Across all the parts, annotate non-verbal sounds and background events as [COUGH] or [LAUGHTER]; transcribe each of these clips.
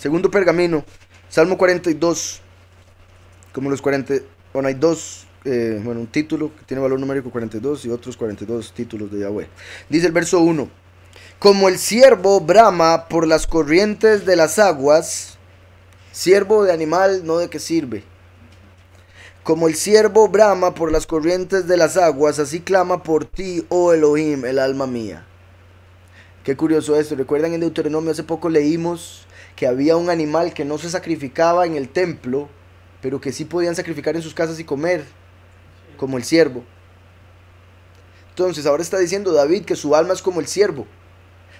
Segundo pergamino, Salmo 42. Como los 40. Bueno, hay dos. Eh, bueno, un título que tiene valor numérico 42 y otros 42 títulos de Yahweh. Dice el verso 1. Como el siervo Brahma por las corrientes de las aguas, siervo de animal no de qué sirve. Como el siervo Brahma por las corrientes de las aguas, así clama por ti, oh Elohim, el alma mía. Qué curioso esto. Recuerdan en Deuteronomio hace poco leímos que había un animal que no se sacrificaba en el templo, pero que sí podían sacrificar en sus casas y comer, como el siervo. Entonces ahora está diciendo David que su alma es como el siervo,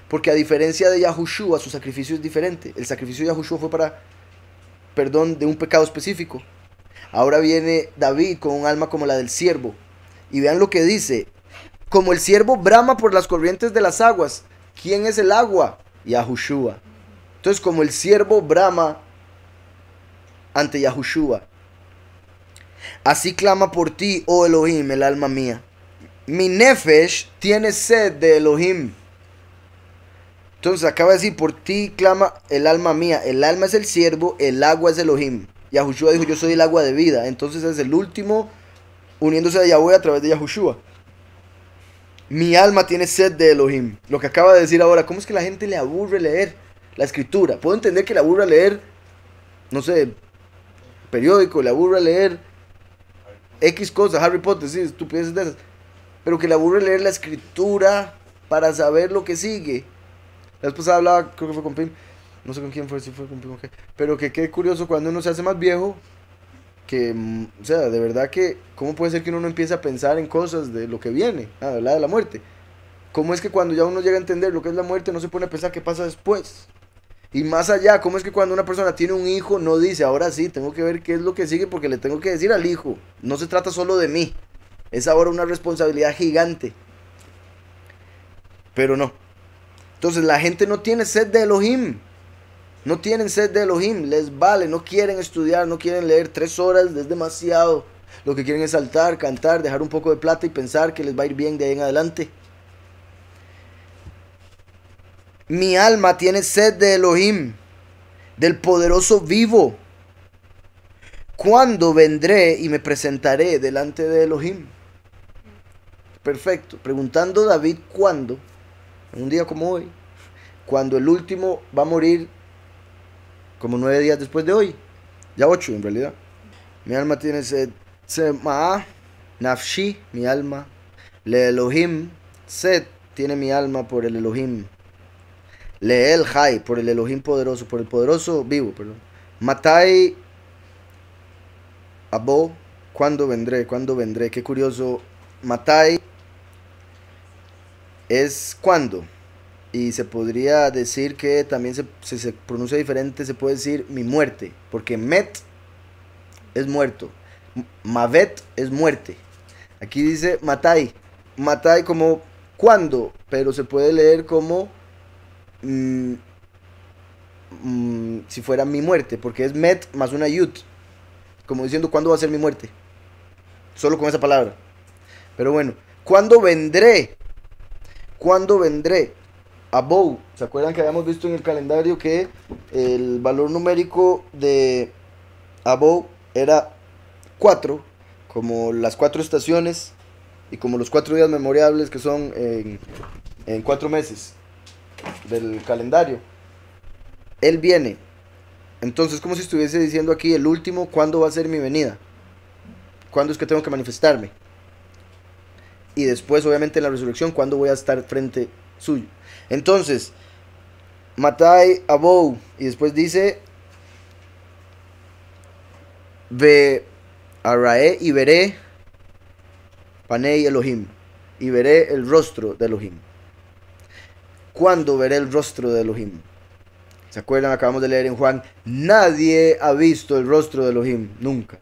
porque a diferencia de Yahushua, su sacrificio es diferente. El sacrificio de Yahushua fue para perdón de un pecado específico. Ahora viene David con un alma como la del siervo. Y vean lo que dice. Como el siervo brama por las corrientes de las aguas. ¿Quién es el agua? Yahushua. Entonces, como el siervo Brahma ante Yahushua, así clama por ti, oh Elohim, el alma mía. Mi nefesh tiene sed de Elohim. Entonces acaba de decir, por ti clama el alma mía. El alma es el siervo, el agua es Elohim. Yahushua dijo, yo soy el agua de vida. Entonces es el último uniéndose a Yahweh a través de Yahushua. Mi alma tiene sed de Elohim. Lo que acaba de decir ahora, ¿cómo es que la gente le aburre leer? la escritura. Puedo entender que le aburra leer, no sé, periódico, le aburra leer X cosas, Harry Potter, sí, estupideces de esas. Pero que le aburre leer la escritura para saber lo que sigue. La vez pasada hablaba, creo que fue con Pim, no sé con quién fue, si fue con Pim o qué. Pero que qué curioso cuando uno se hace más viejo, que, o sea, de verdad que, ¿cómo puede ser que uno no empiece a pensar en cosas de lo que viene? Ah, de la muerte. ¿Cómo es que cuando ya uno llega a entender lo que es la muerte, no se pone a pensar qué pasa después? Y más allá, ¿cómo es que cuando una persona tiene un hijo no dice, ahora sí, tengo que ver qué es lo que sigue porque le tengo que decir al hijo? No se trata solo de mí. Es ahora una responsabilidad gigante. Pero no. Entonces la gente no tiene sed de Elohim. No tienen sed de Elohim. Les vale. No quieren estudiar, no quieren leer. Tres horas es demasiado. Lo que quieren es saltar, cantar, dejar un poco de plata y pensar que les va a ir bien de ahí en adelante. Mi alma tiene sed de Elohim, del poderoso vivo. ¿Cuándo vendré y me presentaré delante de Elohim? Perfecto. Preguntando David cuándo, un día como hoy, cuando el último va a morir como nueve días después de hoy. Ya ocho en realidad. Mi alma tiene sed. Ma'a, nafshi, mi alma. Le Elohim, sed tiene mi alma por el Elohim. Leel Jai, por el Elohim poderoso, por el poderoso vivo, perdón. Matai Abo, ¿cuándo vendré? ¿Cuándo vendré? Qué curioso. Matai es cuándo. Y se podría decir que también se, se pronuncia diferente, se puede decir mi muerte. Porque Met es muerto. Mavet es muerte. Aquí dice Matai. Matai como cuándo, pero se puede leer como Mm, mm, si fuera mi muerte, porque es met más una yut, como diciendo cuándo va a ser mi muerte, solo con esa palabra. Pero bueno, ¿cuándo vendré? ¿Cuándo vendré? a bow, ¿se acuerdan que habíamos visto en el calendario que el valor numérico de bow era 4, como las cuatro estaciones y como los cuatro días memorables que son en, en cuatro meses? del calendario. Él viene. Entonces, como si estuviese diciendo aquí el último, ¿cuándo va a ser mi venida? ¿Cuándo es que tengo que manifestarme? Y después, obviamente, en la resurrección, ¿cuándo voy a estar frente suyo? Entonces, Matai Abou, y después dice, Ve Raé y veré Panei Elohim, y veré el rostro de Elohim. ¿cuándo veré el rostro de Elohim? ¿Se acuerdan? Acabamos de leer en Juan, nadie ha visto el rostro de Elohim, nunca.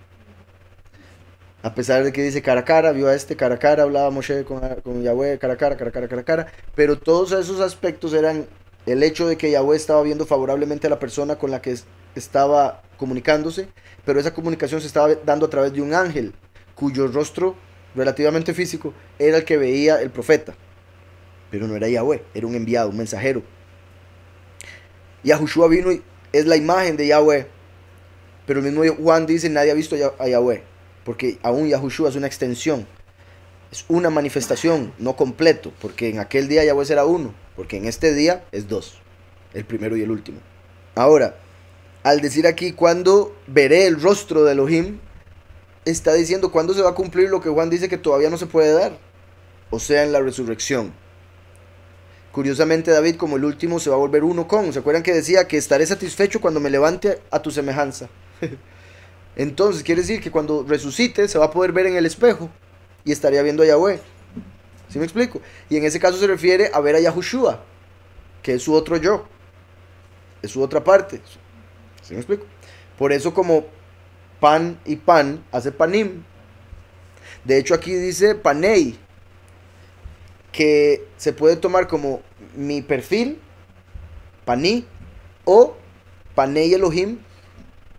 A pesar de que dice cara a cara, vio a este cara a cara, hablaba Moshe con, Yahweh cara a cara, cara a cara, cara a cara, pero todos esos aspectos eran el hecho de que Yahweh estaba viendo favorablemente a la persona con la que estaba comunicándose, pero esa comunicación se estaba dando a través de un ángel cuyo rostro relativamente físico era el que veía el profeta pero no era Yahweh, era un enviado, un mensajero. Yahushua vino y es la imagen de Yahweh, pero el mismo Juan dice, nadie ha visto a Yahweh, porque aún Yahushua es una extensión, es una manifestación, no completo, porque en aquel día Yahweh será uno, porque en este día es dos, el primero y el último. Ahora, al decir aquí, cuando veré el rostro de Elohim, está diciendo cuándo se va a cumplir lo que Juan dice que todavía no se puede dar, o sea, en la resurrección. Curiosamente, David, como el último, se va a volver uno con. ¿Se acuerdan que decía que estaré satisfecho cuando me levante a tu semejanza? [LAUGHS] Entonces, quiere decir que cuando resucite, se va a poder ver en el espejo y estaría viendo a Yahweh. ¿Sí me explico? Y en ese caso se refiere a ver a Yahushua, que es su otro yo, es su otra parte. ¿Sí me explico? Por eso, como pan y pan hace panim. De hecho, aquí dice panei, que se puede tomar como mi perfil, paní, o y Elohim,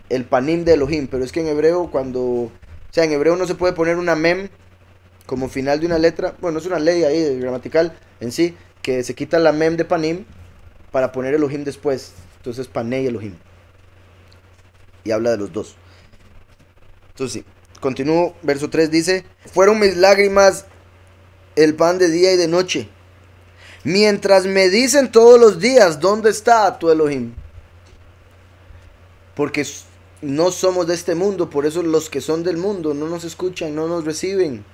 el panim de Elohim. Pero es que en hebreo, cuando. O sea, en hebreo no se puede poner una mem como final de una letra. Bueno, es una ley ahí gramatical en sí, que se quita la mem de panim para poner Elohim después. Entonces, panei Elohim. Y habla de los dos. Entonces, sí. Continúo, verso 3 dice, fueron mis lágrimas el pan de día y de noche. Mientras me dicen todos los días, ¿dónde está tu Elohim? Porque no somos de este mundo, por eso los que son del mundo no nos escuchan, no nos reciben.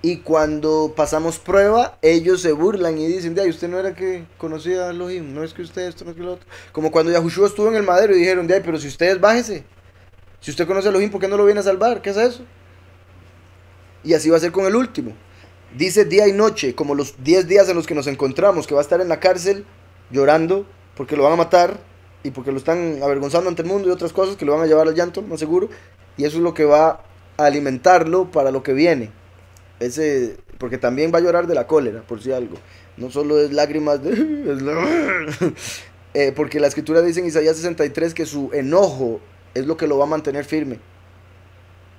Y cuando pasamos prueba, ellos se burlan y dicen, de usted no era que conocía a Elohim, no es que usted esto, no es que lo otro. Como cuando Yahushua estuvo en el madero y dijeron, de pero si ustedes bájese. Si usted conoce a Elohim, ¿por qué no lo viene a salvar? ¿Qué es eso? Y así va a ser con el último dice día y noche, como los 10 días en los que nos encontramos, que va a estar en la cárcel llorando porque lo van a matar y porque lo están avergonzando ante el mundo y otras cosas que lo van a llevar al llanto, más seguro. Y eso es lo que va a alimentarlo para lo que viene. Ese, porque también va a llorar de la cólera, por si algo. No solo es lágrimas de... [LAUGHS] [LAUGHS] Eh, porque la escritura dice en Isaías 63 que su enojo es lo que lo va a mantener firme.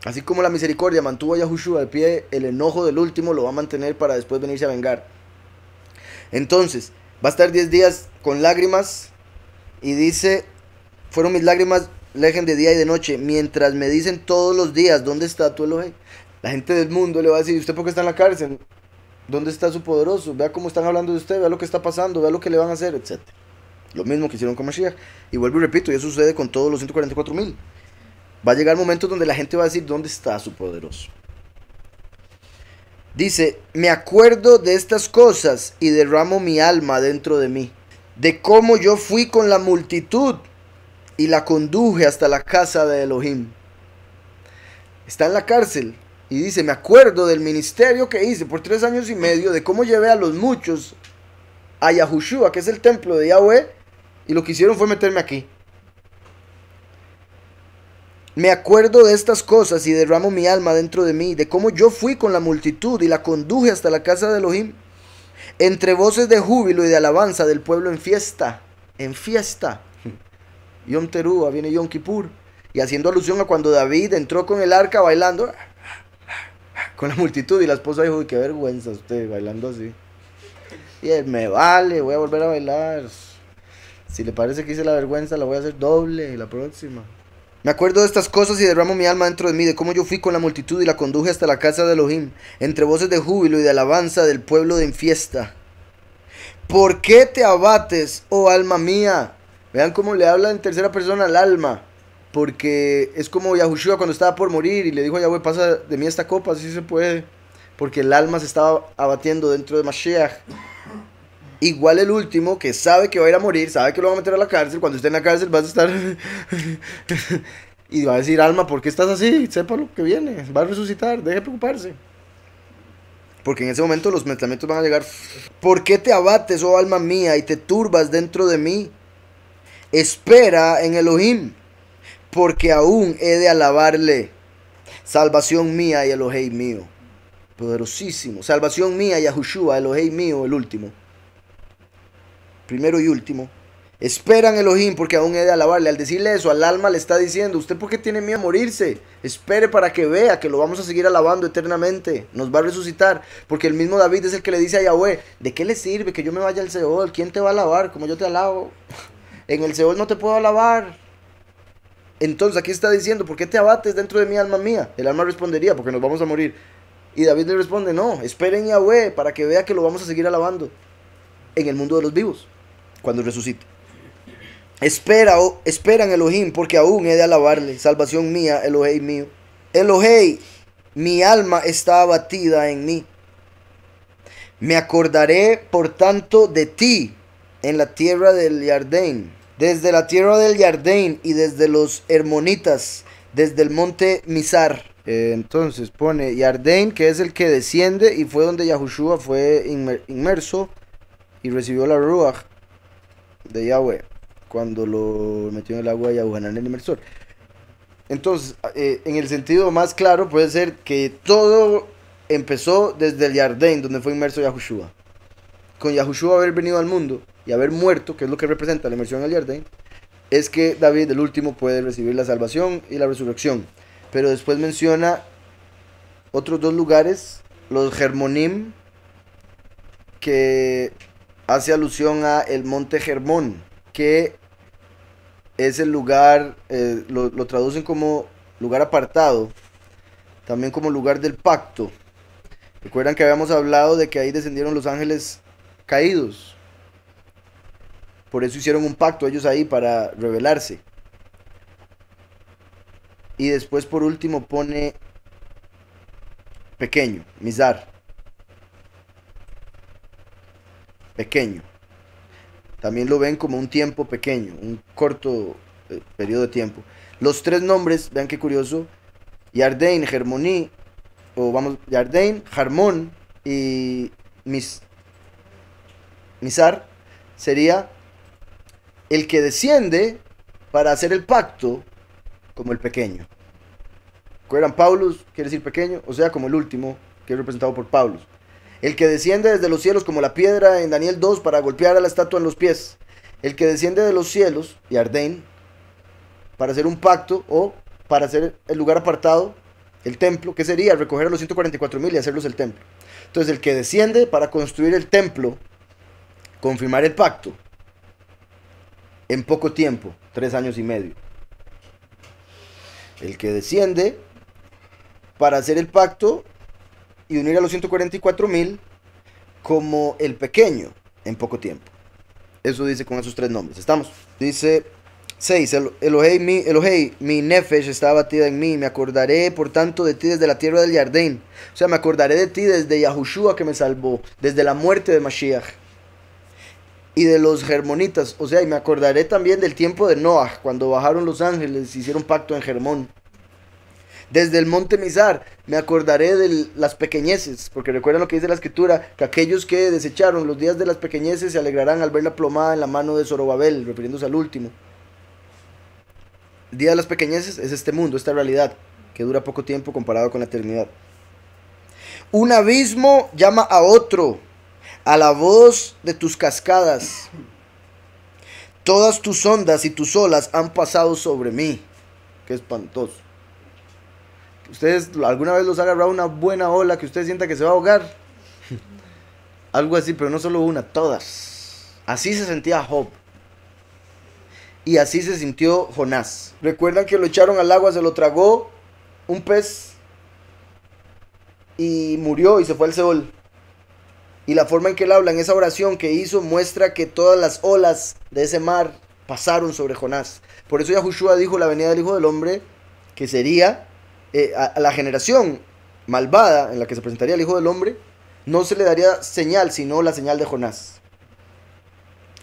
Así como la misericordia mantuvo a Yahushua al pie, el enojo del último lo va a mantener para después venirse a vengar. Entonces, va a estar 10 días con lágrimas y dice, fueron mis lágrimas, lejen de día y de noche, mientras me dicen todos los días, ¿dónde está tu Elohim? La gente del mundo le va a decir, ¿usted por qué está en la cárcel? ¿Dónde está su poderoso? Vea cómo están hablando de usted, vea lo que está pasando, vea lo que le van a hacer, etc. Lo mismo que hicieron con Mashiach. Y vuelvo y repito, eso sucede con todos los 144 mil. Va a llegar momento donde la gente va a decir, ¿dónde está su poderoso? Dice, me acuerdo de estas cosas y derramo mi alma dentro de mí, de cómo yo fui con la multitud y la conduje hasta la casa de Elohim. Está en la cárcel y dice, me acuerdo del ministerio que hice por tres años y medio, de cómo llevé a los muchos a Yahushua, que es el templo de Yahweh, y lo que hicieron fue meterme aquí. Me acuerdo de estas cosas y derramo mi alma dentro de mí, de cómo yo fui con la multitud y la conduje hasta la casa de Elohim, entre voces de júbilo y de alabanza del pueblo en fiesta, en fiesta. [LAUGHS] Yom Teruah, viene Yom Kippur, y haciendo alusión a cuando David entró con el arca bailando [LAUGHS] con la multitud y la esposa dijo, qué vergüenza usted bailando así. Y él, me vale, voy a volver a bailar. Si le parece que hice la vergüenza, la voy a hacer doble la próxima. Me acuerdo de estas cosas y derramo mi alma dentro de mí, de cómo yo fui con la multitud y la conduje hasta la casa de Elohim, entre voces de júbilo y de alabanza del pueblo de fiesta. ¿Por qué te abates, oh alma mía? Vean cómo le habla en tercera persona al alma. Porque es como Yahushua cuando estaba por morir y le dijo a Yahweh, pasa de mí esta copa, si se puede. Porque el alma se estaba abatiendo dentro de Mashiach. Igual el último que sabe que va a ir a morir, sabe que lo va a meter a la cárcel. Cuando esté en la cárcel vas a estar. [LAUGHS] y va a decir, alma, ¿por qué estás así? Sepa lo que viene. Va a resucitar, deje de preocuparse. Porque en ese momento los pensamientos van a llegar. ¿Por qué te abates, oh alma mía, y te turbas dentro de mí? Espera en Elohim, porque aún he de alabarle. Salvación mía y Elohim mío. Poderosísimo. Salvación mía, y Yahushua, Elohim mío, el último primero y último, esperan Elohim porque aún he de alabarle. Al decirle eso, al alma le está diciendo, ¿usted por qué tiene miedo a morirse? Espere para que vea que lo vamos a seguir alabando eternamente. Nos va a resucitar. Porque el mismo David es el que le dice a Yahweh, ¿de qué le sirve que yo me vaya al Seol? ¿Quién te va a alabar como yo te alabo? [LAUGHS] en el Seol no te puedo alabar. Entonces aquí está diciendo, ¿por qué te abates dentro de mi alma mía? El alma respondería, porque nos vamos a morir. Y David le responde, no, esperen Yahweh para que vea que lo vamos a seguir alabando en el mundo de los vivos cuando resucite. Espera, oh, esperan Elohim, porque aún he de alabarle. Salvación mía, Elohei mío. Elohei, mi alma está abatida en mí. Me acordaré, por tanto, de ti en la tierra del Yardén. Desde la tierra del Yardén y desde los Hermonitas, desde el monte Mizar. Eh, entonces pone Yardén, que es el que desciende y fue donde Yahushua fue inmerso y recibió la Ruach de Yahweh cuando lo metió en el agua de en el inmersor. Entonces, eh, en el sentido más claro puede ser que todo empezó desde el jardín donde fue inmerso Yahushua. Con Yahushua haber venido al mundo y haber muerto, que es lo que representa la inmersión en el jardín es que David, el último, puede recibir la salvación y la resurrección. Pero después menciona otros dos lugares, los Germonim, que hace alusión a el monte Germón, que es el lugar, eh, lo, lo traducen como lugar apartado, también como lugar del pacto. Recuerdan que habíamos hablado de que ahí descendieron los ángeles caídos. Por eso hicieron un pacto ellos ahí para rebelarse. Y después por último pone pequeño, Mizar. pequeño. También lo ven como un tiempo pequeño, un corto eh, periodo de tiempo. Los tres nombres, vean qué curioso, Yardain, Germoní, o vamos, Yarden, Harmón y Mis, Misar, sería el que desciende para hacer el pacto como el pequeño. ¿Recuerdan? Paulus, quiere decir pequeño, o sea, como el último, que es representado por Paulus el que desciende desde los cielos como la piedra en Daniel 2 para golpear a la estatua en los pies, el que desciende de los cielos, y Ardén, para hacer un pacto o para hacer el lugar apartado, el templo, que sería recoger a los 144 mil y hacerlos el templo. Entonces el que desciende para construir el templo, confirmar el pacto, en poco tiempo, tres años y medio. El que desciende para hacer el pacto y unir a los 144 mil como el pequeño en poco tiempo. Eso dice con esos tres nombres. ¿Estamos? Dice 6. El, Elohei, mi, mi nefesh está batida en mí. Me acordaré, por tanto, de ti desde la tierra del jardín. O sea, me acordaré de ti desde Yahushua que me salvó, desde la muerte de Mashiach. Y de los germonitas. O sea, y me acordaré también del tiempo de Noah, cuando bajaron los ángeles, y hicieron pacto en Germón. Desde el monte Mizar me acordaré de las pequeñeces, porque recuerda lo que dice la escritura, que aquellos que desecharon los días de las pequeñeces se alegrarán al ver la plomada en la mano de Zorobabel, refiriéndose al último. El día de las pequeñeces es este mundo, esta realidad, que dura poco tiempo comparado con la eternidad. Un abismo llama a otro, a la voz de tus cascadas. Todas tus ondas y tus olas han pasado sobre mí. Qué espantoso. ¿Ustedes alguna vez los ha agarrado una buena ola que usted sienta que se va a ahogar? [LAUGHS] Algo así, pero no solo una, todas. Así se sentía Job. Y así se sintió Jonás. Recuerdan que lo echaron al agua, se lo tragó un pez y murió y se fue al Seol. Y la forma en que él habla en esa oración que hizo muestra que todas las olas de ese mar pasaron sobre Jonás. Por eso Yahushua dijo la venida del Hijo del Hombre que sería eh, a, a la generación malvada en la que se presentaría el Hijo del Hombre, no se le daría señal, sino la señal de Jonás,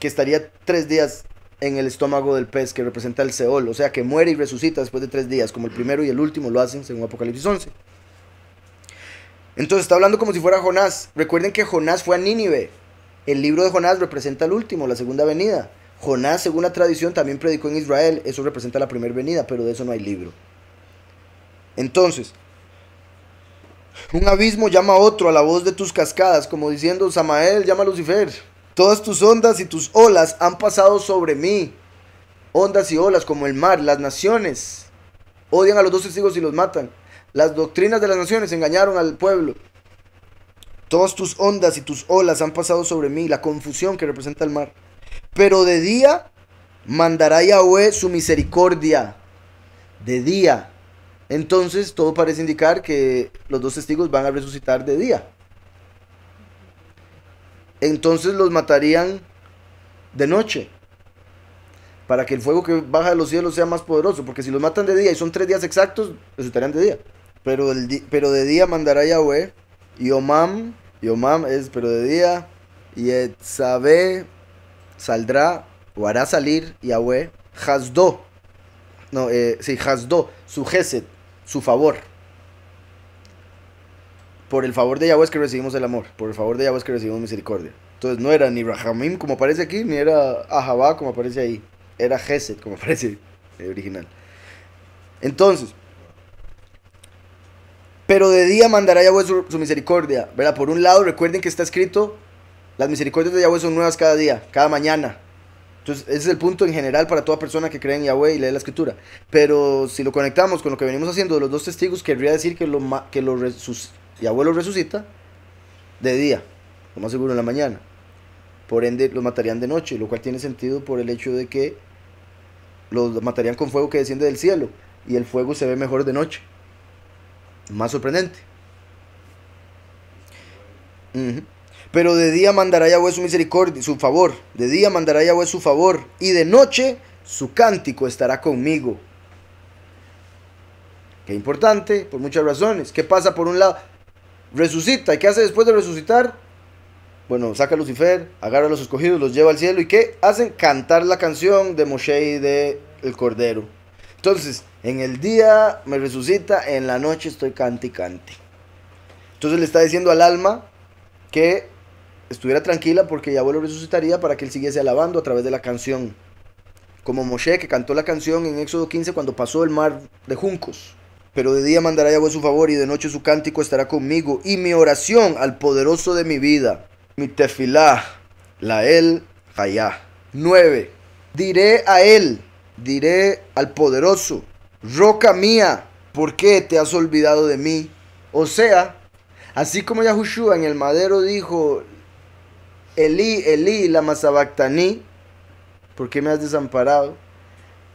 que estaría tres días en el estómago del pez que representa el Seol, o sea que muere y resucita después de tres días, como el primero y el último lo hacen según Apocalipsis 11. Entonces está hablando como si fuera Jonás. Recuerden que Jonás fue a Nínive. El libro de Jonás representa el último, la segunda venida. Jonás, según la tradición, también predicó en Israel. Eso representa la primera venida, pero de eso no hay libro. Entonces, un abismo llama a otro a la voz de tus cascadas, como diciendo, Samael, llama a Lucifer. Todas tus ondas y tus olas han pasado sobre mí. Ondas y olas como el mar, las naciones. Odian a los dos testigos y los matan. Las doctrinas de las naciones engañaron al pueblo. Todas tus ondas y tus olas han pasado sobre mí, la confusión que representa el mar. Pero de día mandará Yahweh su misericordia. De día entonces todo parece indicar que los dos testigos van a resucitar de día. Entonces los matarían de noche. Para que el fuego que baja de los cielos sea más poderoso. Porque si los matan de día y son tres días exactos, resucitarían de día. Pero, el pero de día mandará Yahweh. Y Yomam es pero de día. Y Etzabe saldrá o hará salir Yahweh. Hasdo. No, eh, sí, Hasdo, su Geset su favor. Por el favor de Yahweh es que recibimos el amor, por el favor de Yahweh es que recibimos misericordia. Entonces no era ni Rahamim como aparece aquí, ni era Ahabá como aparece ahí. Era Geset como [LAUGHS] aparece el original. Entonces, pero de día mandará Yahweh su, misericordia. ¿verdad? Por un lado, recuerden que está escrito, las misericordias de Yahweh son nuevas cada día, cada mañana. Entonces, ese es el punto en general para toda persona que cree en Yahweh y lee la escritura. Pero si lo conectamos con lo que venimos haciendo de los dos testigos, querría decir que, lo, que Yahweh lo resucita de día, lo más seguro en la mañana. Por ende, los matarían de noche, lo cual tiene sentido por el hecho de que los matarían con fuego que desciende del cielo y el fuego se ve mejor de noche. Más sorprendente. Pero de día mandará Yahweh su misericordia, su favor. De día mandará Yahweh su favor. Y de noche su cántico estará conmigo. Qué importante, por muchas razones. ¿Qué pasa por un lado? Resucita. ¿Y qué hace después de resucitar? Bueno, saca a Lucifer, agarra a los escogidos, los lleva al cielo. ¿Y qué hacen? Cantar la canción de Moshe y de el Cordero. Entonces, en el día me resucita, en la noche estoy cante cante. Entonces le está diciendo al alma que estuviera tranquila porque Yahweh lo resucitaría para que él siguiese alabando a través de la canción. Como Moshe que cantó la canción en Éxodo 15 cuando pasó el mar de juncos. Pero de día mandará Yahweh su favor y de noche su cántico estará conmigo y mi oración al poderoso de mi vida. Mi tefilá, la él hayá. 9. Diré a él, diré al poderoso, roca mía, ¿por qué te has olvidado de mí? O sea, así como Yahushua en el madero dijo, Elí, Elí, la Mazabactaní, ¿por qué me has desamparado?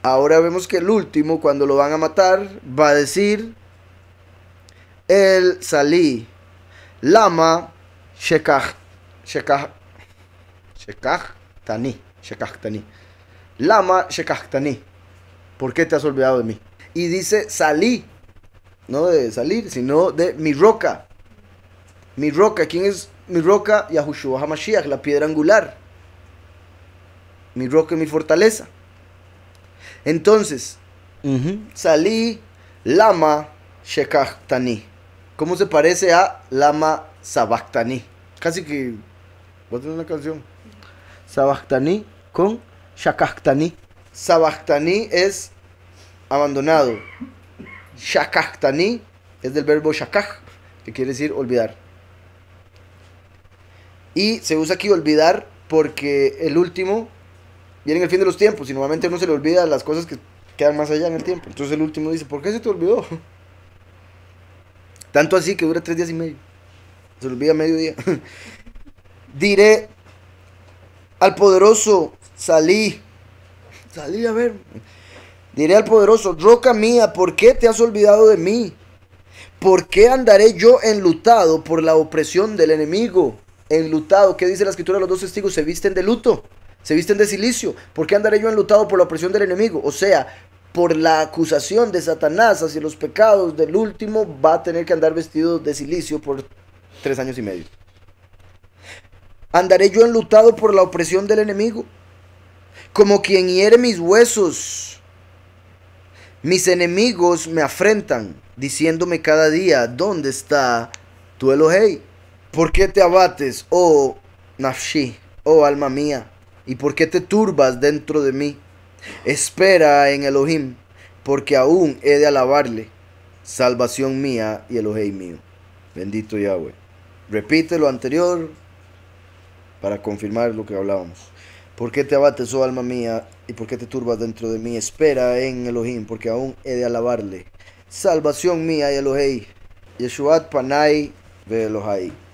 Ahora vemos que el último, cuando lo van a matar, va a decir, el Salí, Lama Shekach, Shekaj, Shekaj Tani, Shekaj Tani, Lama Shekaj Tani, ¿por qué te has olvidado de mí? Y dice Salí, no de salir, sino de mi roca, mi roca, ¿quién es mi roca, Yahushua HaMashiach, la piedra angular. Mi roca y mi fortaleza. Entonces, salí Lama Shekachtani. ¿Cómo se parece a Lama Sabachtani? Casi que. Voy a tener una canción. Sabachtani con Shakachtani. Sabachtani es abandonado. Shakachtani es del verbo shakach, que quiere decir olvidar. Y se usa aquí olvidar porque el último viene en el fin de los tiempos y normalmente uno se le olvida las cosas que quedan más allá en el tiempo. Entonces el último dice, ¿por qué se te olvidó? [LAUGHS] Tanto así que dura tres días y medio. Se olvida mediodía. [LAUGHS] Diré al poderoso, salí. Salí a ver. Diré al poderoso, roca mía, ¿por qué te has olvidado de mí? ¿Por qué andaré yo enlutado por la opresión del enemigo? enlutado. ¿Qué dice la escritura? Los dos testigos se visten de luto, se visten de silicio. ¿Por qué andaré yo enlutado por la opresión del enemigo? O sea, por la acusación de Satanás hacia los pecados del último, va a tener que andar vestido de silicio por tres años y medio. Andaré yo enlutado por la opresión del enemigo, como quien hiere mis huesos. Mis enemigos me afrentan, diciéndome cada día, ¿dónde está tu Elohei? ¿Por qué te abates, oh Nafshi, oh alma mía? ¿Y por qué te turbas dentro de mí? Espera en Elohim, porque aún he de alabarle, salvación mía y Elohim mío. Bendito Yahweh. Repite lo anterior para confirmar lo que hablábamos. ¿Por qué te abates, oh alma mía, y por qué te turbas dentro de mí? Espera en Elohim, porque aún he de alabarle. Salvación mía y Elohim. Yeshuat Panay ve